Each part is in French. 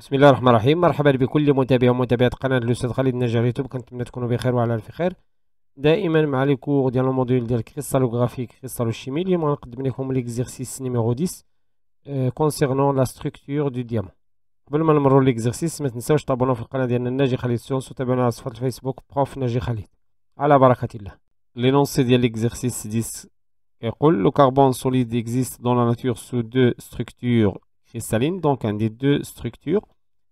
بسم الله الرحمن الرحيم مرحبا بكل متابع ومتابعات قناة الأستاذ خالد نجار يوتيوب كنتمنى تكونوا بخير وعلى ألف خير دائما مع لي كور ديال الموديول ديال كريستالوغرافيك كريستالوشيمي اليوم غنقدم لكم ليكزيرسيس نيميرو 10 كونسيرنون لا ستركتور دو ديامون قبل ما نمرو ليكزيرسيس ما تنساوش في القناة ديالنا ناجي خالد سيونس وتابعونا على صفحة الفيسبوك بروف ناجي خالد على بركة الله لينونسي ديال ليكزيرسيس 10 يقول لو كربون سوليد اكزيست دون لا ناتور سو دو ستركتور saline donc un des deux structures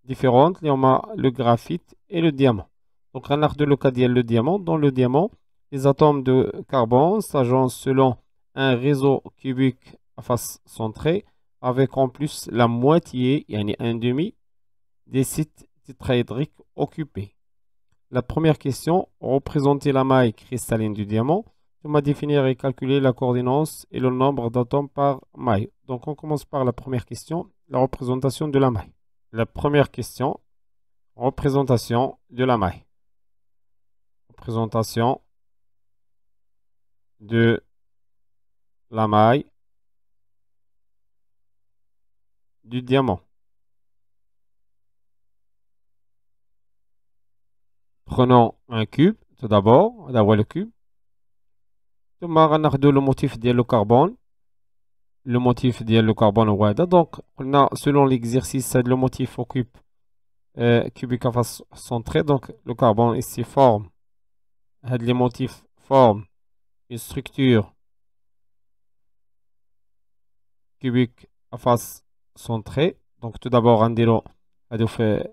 différentes, a le graphite et le diamant. Donc un arc de locadiel, le diamant. Dans le diamant, les atomes de carbone s'agencent selon un réseau cubique à face centrée, avec en plus la moitié, et un demi, des sites tétraédriques occupés. La première question, représenter la maille cristalline du diamant. On va définir et calculer la coordonnance et le nombre d'atomes par maille. Donc on commence par la première question, la représentation de la maille. La première question, représentation de la maille. Représentation de la maille du diamant. Prenons un cube, tout d'abord, d'avoir le cube. Nous on le motif de le carbone, le motif de le carbone Donc selon l'exercice, le motif occupe un euh, cubique à face centrée. Donc le carbone ici forme les motifs forme une structure cubique à face centrée. Donc tout d'abord, fait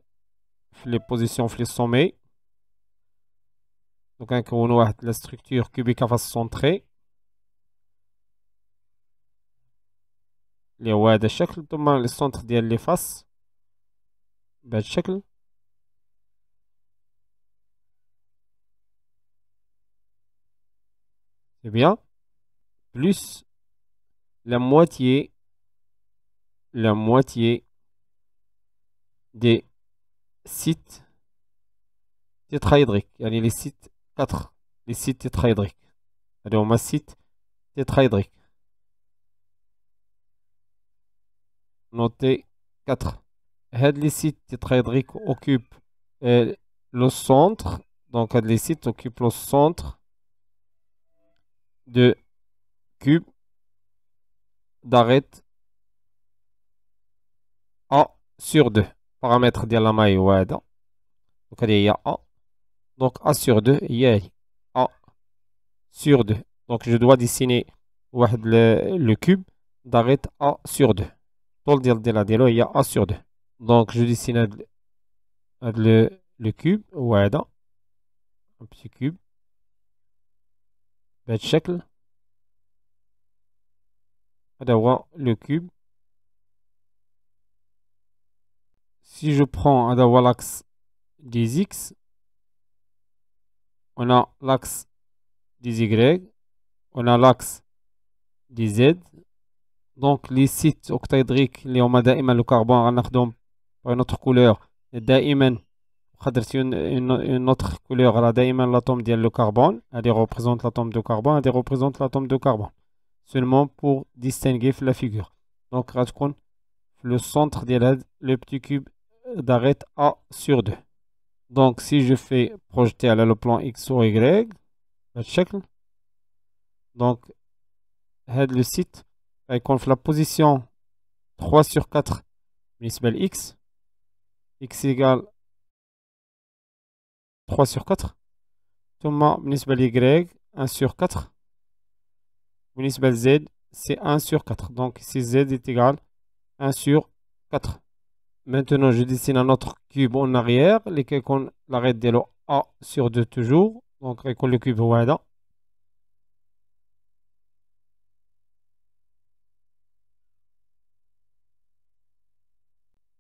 les positions les sommets donc un une la structure cubique à face centrée les ouais de chaque le centre des les faces chèque c'est bien plus la moitié la moitié des sites tétrahydriques, les sites 4. Les sites tétraédriques. Allez, on site tétraédrique. Notez 4. les sites tétraédriques occupent euh, le centre. Donc, les sites occupent le centre de cube d'arête A sur 2. Paramètre de la maille, ou donc, il y a A. Donc a sur 2, il y a a sur 2. Donc je dois dessiner le, cube d'arrêt a sur 2. Pour le de la il y a a sur 2. Donc je dessine le, le cube, un petit cube. Bad الشكل هذا le cube si je prends Adawa l'axe des x on a l'axe des Y, on a l'axe des Z. Donc les sites octaédriques, les on a le carbone, on a une autre couleur, et خدرت une autre couleur, on a l'atome de carbone, elle représente l'atome de carbone, elle représente l'atome de carbone. Seulement pour distinguer la figure. Donc, le centre de le petit cube d'arrêt A sur 2. Donc, si je fais projeter à le plan X ou Y, donc, le site, contre la position 3 sur 4, municipal X, X égale 3 sur 4, tout ثم بالنسبة Y, 1 sur 4, بالنسبة Z, c'est 1 sur 4, donc si Z est égal 1 sur 4. Maintenant, je dessine un autre cube en arrière, lesquels de l'arrête dès A sur 2 toujours. Donc, le cube WADA.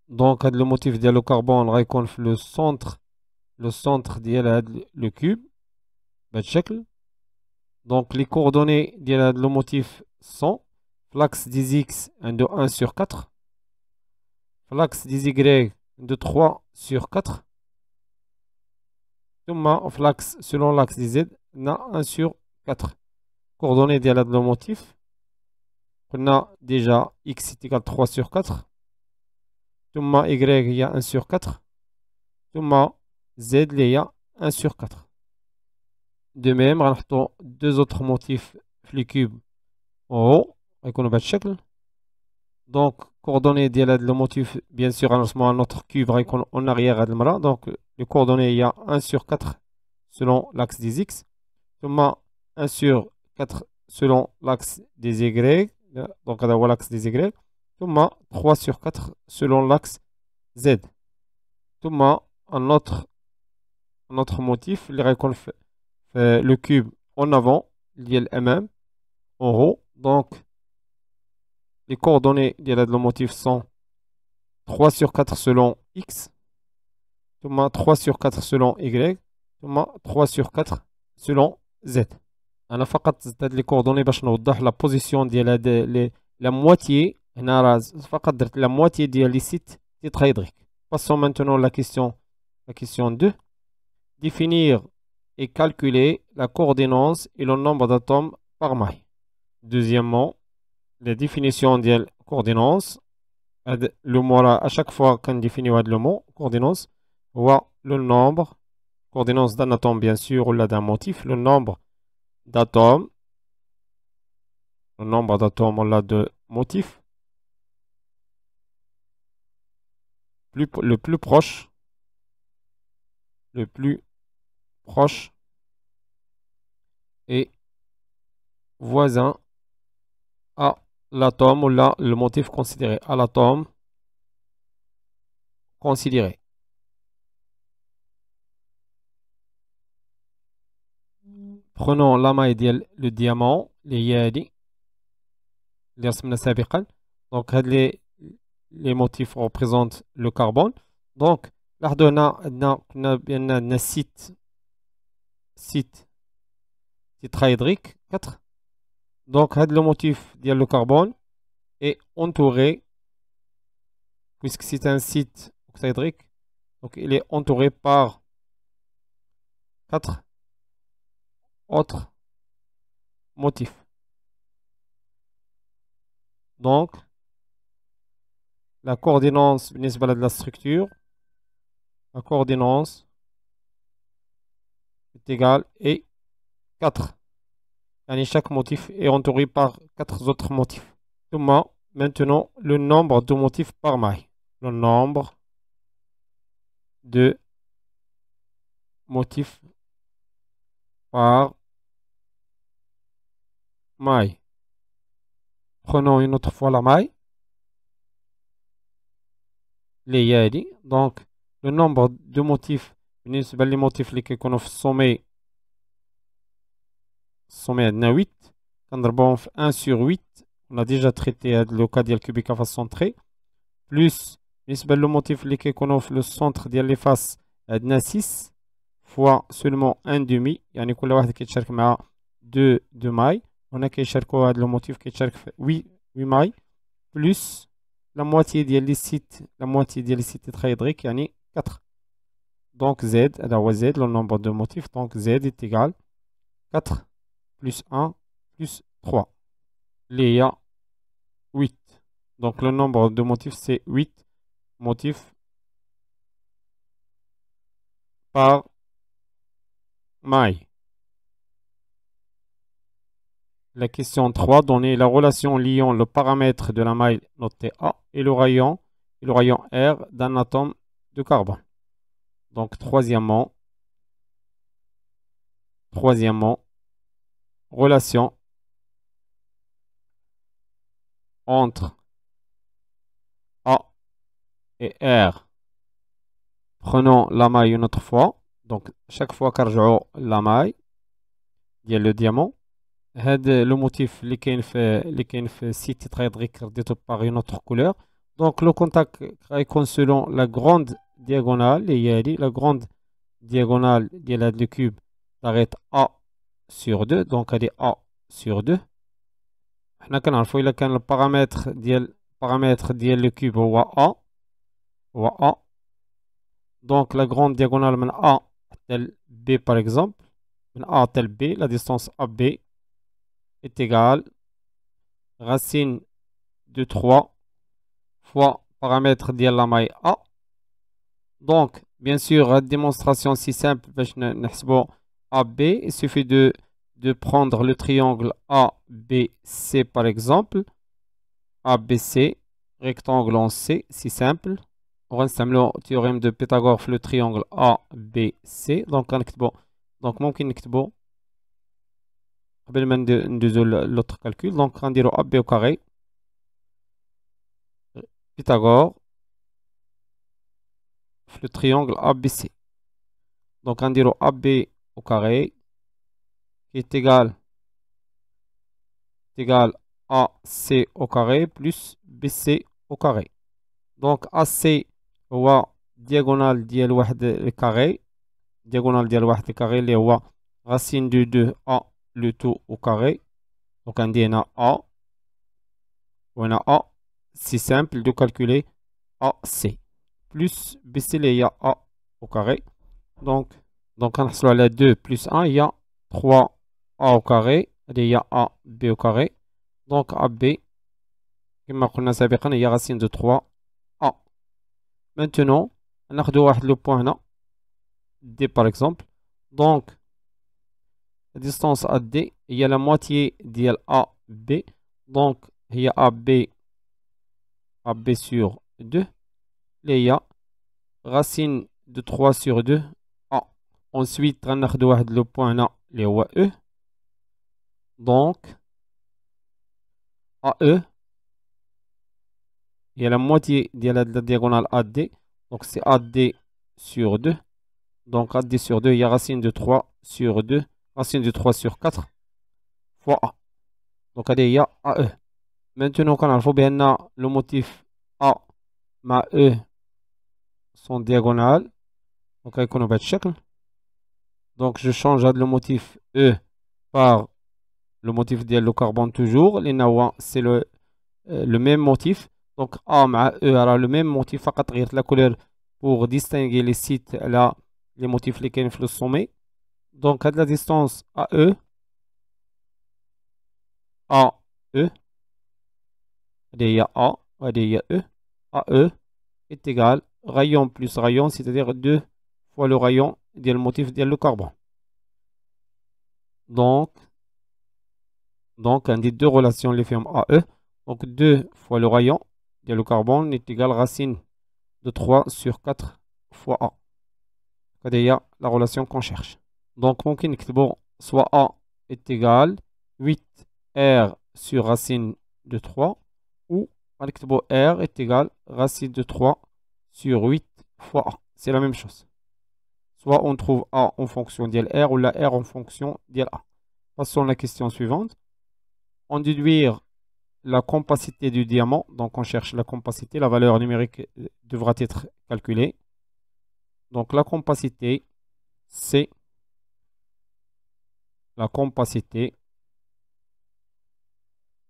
Donc, le motif de le carbone, on le centre, le centre de le cube. Ben, Donc, les coordonnées de le motif sont l'axe 10 x, 1 de 1 sur 4 l'axe des y de 3 sur 4 flax selon l'axe des z on a 1 sur 4 coordonnées de le motif on a déjà x est égal 3 sur 4 y y a 1 sur 4 z il y 1 sur 4 de même on a deux autres motifs le cube en haut donc coordonnées de le motif bien sûr à notre cube en arrière donc les coordonnées il y a 1 sur 4 selon l'axe des x thomas 1 sur 4 selon l'axe des y donc à l'axe des y thomas 3 sur 4 selon l'axe z thomas un autre un autre motif le cube en avant lié le l'MM, en haut donc les coordonnées de la motif sont 3 sur 4 selon x, 3 sur 4 selon y, 3 sur 4 selon z. On a fait les coordonnées باش نوضح لا بوزيسيون de la moitié de موتي هنا Passons maintenant à la question, la question 2. Définir et calculer la coordonnance et le nombre d'atomes par maille. Deuxièmement, la définition de coordonnance. Le mot là, à chaque fois qu'on définit le mot, coordonnance, voit le nombre, coordonnance d'un atome bien sûr, ou là d'un motif, le nombre d'atomes, le nombre d'atomes là de motif, plus, le plus proche, le plus proche, et voisin à l'atome ou la, le motif considéré. À l'atome considéré. Prenons la maille de, le diamant, les yadi, les Donc, les, les motifs représentent le carbone. Donc, là, on un site, site tétrahydrique 4. Donc, le motif motif, carbone le entouré, puisque c'est un site oxydrique, donc il est entouré par quatre autres motifs donc la coordonnance de la structure la coordinance est égale et 4 chaque motif est entouré par quatre autres motifs. Maintenant, le nombre de motifs par maille. Le nombre de motifs par maille. Prenons une autre fois la maille. Les yadi. Donc, le nombre de motifs, les motifs qui sont au sommet sommet 8. Quand on 1 sur 8, on a déjà traité le cas de la face centrée. Plus, le motif qui qu'on le centre de la face à 6 fois seulement 1 demi. Il y a 2 mailles. On a le motif qui 8, mailles. Plus, la moitié de la la moitié de la cité a 4. Donc Z, Z, le nombre de motifs, donc Z est égal à 4 plus 1, plus 3. Léa, 8. Donc le nombre de motifs, c'est 8 motifs par maille. La question 3, donner la relation liant le paramètre de la maille notée A et le rayon, et le rayon R d'un atome de carbone. Donc troisièmement, troisièmement, relation entre A et R. Prenons la maille une autre fois. Donc, chaque fois que je la maille, il y a le diamant. Le motif, L'icône fait site trade par une autre couleur. Donc, le contact est selon la grande diagonale. et La grande diagonale du cube s'arrête A sur 2 donc elle est A sur 2 on il a paramètre d'IL paramètre le cube ou A A donc la grande diagonale de A tel B par exemple A tel B la distance AB est égale racine de 3 fois paramètre de la maille A donc bien sûr la démonstration si simple je ne AB, il suffit de, de prendre le triangle ABC par exemple. ABC, rectangle en C, si simple. On va le théorème de Pythagore, le triangle ABC. Donc, on va Donc, on va mettre l'autre calcul. Donc, on va AB au carré. Pythagore. Le triangle ABC. Donc, on va AB au au carré qui est égal, égal à C au carré plus BC au carré. Donc AC هو diagonale ديال واحد carré, diagonale ديال واحد carré, les هو racine de 2 a le tout au carré donc on dit a on a a c'est simple de calculer ac plus bc les a au carré donc donc, on a 2 plus 1, il y a 3a au carré, il y a ab au carré. Donc, ab, comme a dit, il y a racine de 3a. Maintenant, on a le point A, d par exemple. Donc, la distance D, il y a la moitié de ab. Donc, il y a ab, ab sur 2, il y a racine de 3 sur 2 Ensuite, on va le le point e. Donc le Il y Donc, il y a la moitié de la diagonale AD donc donc sur 2 donc AD sur 2 il y a racine de 3 sur 2 racine de 3 sur 4 fois a donc il y a ae maintenant quand faut bien le motif a ma e son diagonale donc on va checker donc je change le motif E par le motif de le carbone toujours. Les c'est le, euh, le même motif. Donc A E aura le même motif. La couleur pour distinguer les sites, là, les motifs lesquels le sommet. Donc à la distance AE. E A, A, E est égal rayon plus rayon, c'est-à-dire 2 fois le rayon le motif de le carbone donc donc dit deux relations les fermes AE donc 2 fois le rayon de le carbone est égal racine de 3 sur 4 fois A cest la relation qu'on cherche donc mon bon soit A est égal à 8 R sur racine de 3 ou R est égal à racine de 3 sur 8 fois A c'est la même chose Soit on trouve A en fonction de ou la R en fonction de A. Passons à la question suivante. On déduire la compacité du diamant. Donc on cherche la compacité. La valeur numérique euh, devra être calculée. Donc la compacité, c'est la compacité.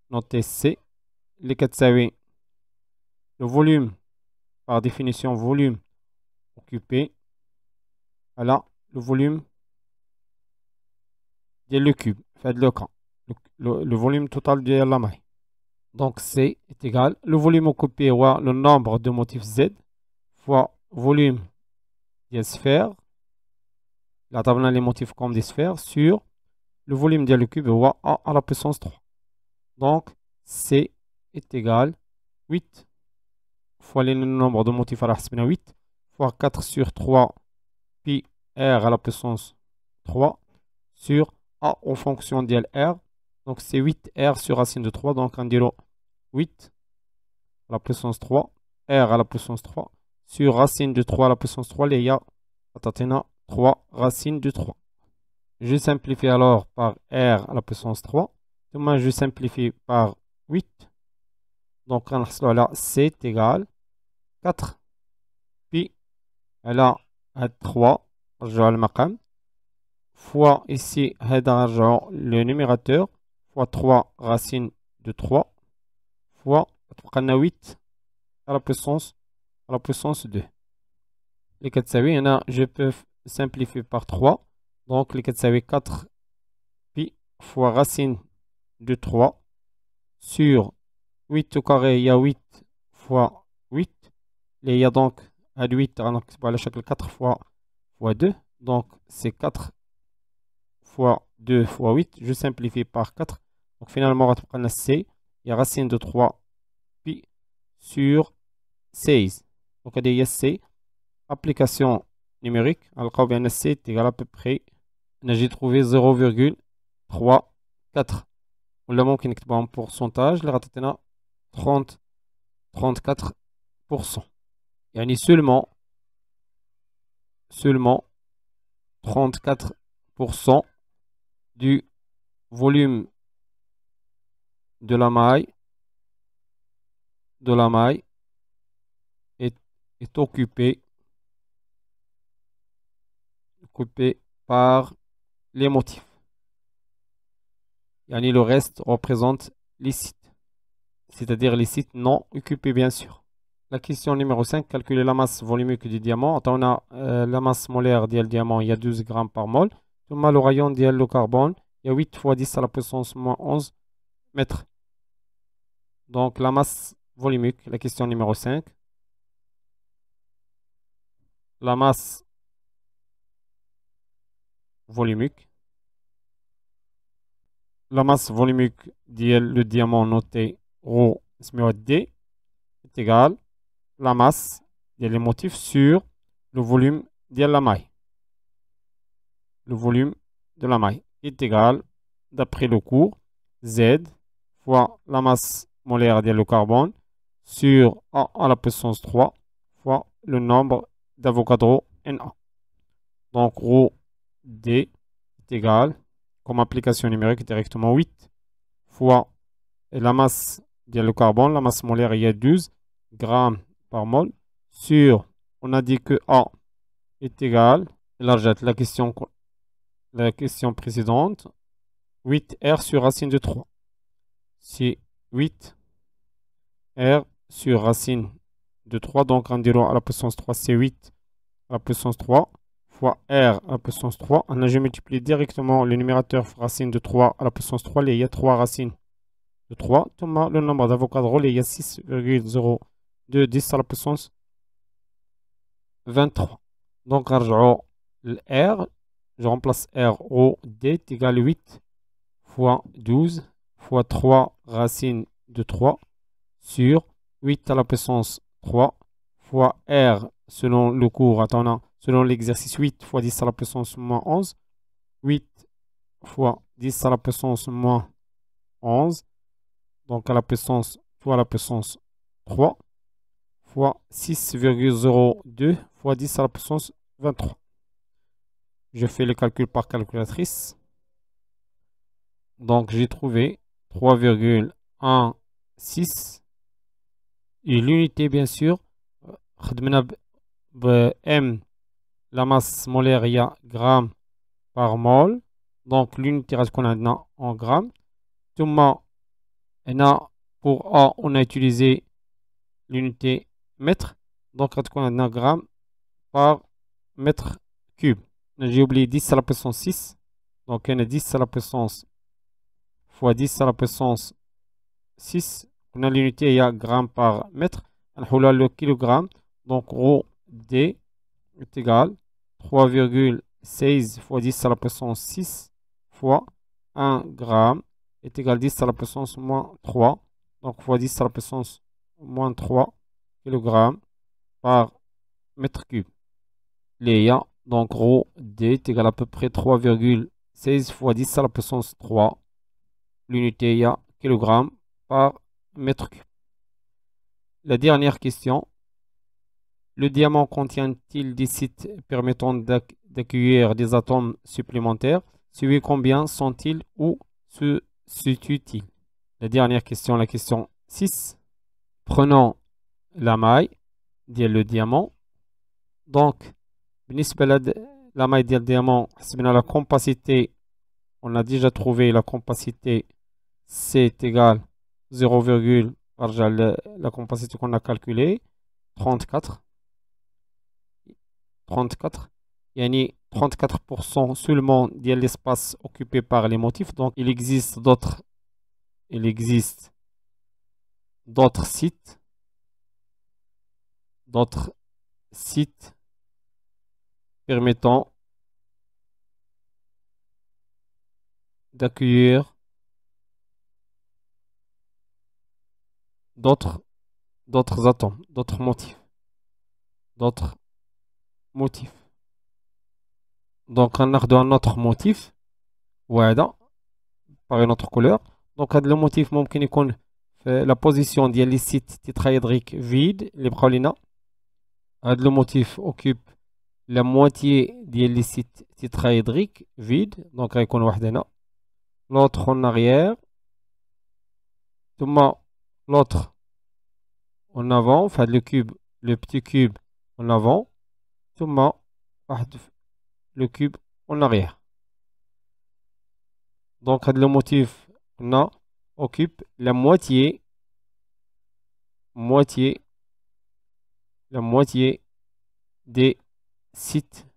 notée C. Les 4 le volume, par définition volume occupé, voilà, le volume de le cube. Le le Le, le le volume total ديال la Donc est égal le volume occupé هو le nombre de motifs z fois volume des sphère la table les motifs comme des sphères sur le volume de le cube هو a à la puissance 3 donc c est égal 8 fois le nombre de motifs à la 8 fois 4 sur 3 pi r à la puissance 3 sur a en fonction l r. Donc c'est 8r sur racine de 3. Donc on dit 8 à la puissance 3, r à la puissance 3 sur racine de 3 à la puissance 3, les a 3 racine de 3. Je simplifie alors par r à la puissance 3. Demain, je simplifie par 8. Donc, on a là, c'est égal 4 pi à 3 رجعوا fois ici هذا le numérateur fois 3 racine de 3 fois 8 à la puissance 2 les 4 هنا je peux simplifier par 3 donc les 4 4 pi fois racine de 3 sur 8 au carré il y a 8 fois 8 et il y a donc à 8 on va le 4 fois 2 donc c'est 4 fois 2 fois 8 je simplifie par 4 donc finalement on va c il y a racine de 3 pi sur 16 donc il y a application numérique alors on c est égal à peu près j'ai trouvé 0,34 On ممكن en pourcentage le à 30 34% il a seulement, seulement 34% du volume de la maille de la maille est, occupé occupé par les motifs. ni le reste représente les sites, c'est-à-dire les sites non occupés bien sûr. La question numéro 5, calculer la masse volumique du diamant. on a euh, la masse molaire ديال diamant, il y a 12 grammes par mol. Tout le rayon ديال le carbone, il y a 8 fois 10 à la puissance moins 11 mètres. Donc la masse volumique, la question numéro 5. La masse volumique. La masse volumique ديال le diamant noté rho, D, est égale la masse de l'émotif sur le volume de la maille. Le volume de la maille est égal, d'après le cours, Z fois la masse molaire de le carbone sur A à la puissance 3 fois le nombre d'avocados NA. Donc, Rho D est égal, comme application numérique, directement 8 fois la masse de le carbone, la masse molaire, est 12 grammes par sur, on a dit que A est égal, jette la question, la question précédente, 8R sur racine de 3. C'est 8R sur racine de 3, donc en dérivant à la puissance 3, c'est 8 à la puissance 3 fois R à la puissance 3. On a je multiplié directement le numérateur racine de 3 à la puissance 3, il y a 3 racines de 3, Thomas, le nombre d'avocats de rôle, il y a 6,0 de 10 à la puissance 23 donc R je remplace R au D égal 8 fois 12 fois 3 racine de 3 sur 8 à la puissance 3 fois R selon le cours, attendant, selon l'exercice 8 fois 10 à la puissance moins 11, 8 fois 10 à la puissance moins 11, donc à la puissance fois la puissance 3 fois 6,02 fois 10 à la puissance 23. Je fais le calcul par calculatrice. Donc j'ai trouvé 3,16 et l'unité bien sûr euh, m la masse molaire il y a grammes par mol donc l'unité qu'on a en grammes tout pour A on a utilisé l'unité donc, on a 1 غرام par mètre cube. j'ai oublié 10 à la puissance 6 donc on a 10 à la puissance fois 10 à la puissance 6 on a l'unité il y gramme par mètre on a le kilogramme donc rho d est égal 3,16 fois 10 à la puissance 6 fois 1 gramme est égal 10 à la puissance moins 3 donc fois 10 à la puissance moins 3 par mètre cube. a donc rho D est égal à peu près 3,16 fois 10 à la puissance 3. L'unité IA, kilogramme par mètre cube. La dernière question. Le diamant contient-il des sites permettant d'accueillir des atomes supplémentaires Celui combien sont-ils ou se situent-ils La dernière question, la question 6. Prenons la maille le diamant. Donc, Donc, la maille la maille ديال la compacité on a déjà trouvé la compacité c'est égal 0, la compacité qu'on a calculée 34 34 a 34% seulement de l'espace occupé par les motifs donc il existe d'autres il existe d'autres sites notre site permettant d'accueillir d'autres d'autres atomes, d'autres motifs, d'autres motifs. Donc on a un autre motif, voilà, par une autre couleur. Donc le motif peut يكون la position ديال site tétraédrique vide, les pralinas le motif occupe la moitié de l'élicité titrahydrique vide donc l'autre en arrière tout le l'autre en avant le cube le petit cube en avant tout le le cube en arrière donc le motif occupe la moitié moitié la moitié des sites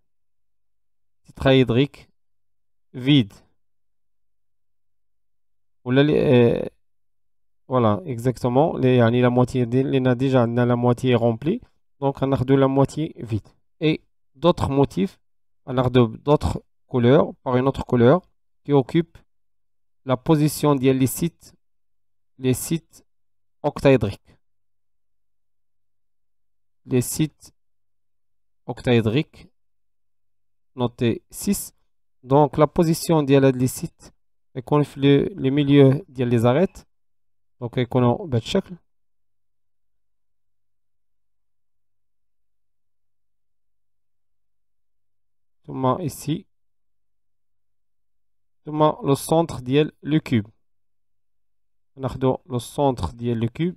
tétraédriques vides. Euh, voilà, exactement. Euh, la moitié, déjà, la moitié remplie. Donc, on a de la moitié vide. Et d'autres motifs, on a d'autres couleurs, par une autre couleur, qui occupe la position des sites, les sites octaédriques les sites octaédriques noté 6 donc la position de la sites et qu'on le, le milieu de les arêtes donc Tout le monde ici tout le le centre du le cube on a le centre d'iel le cube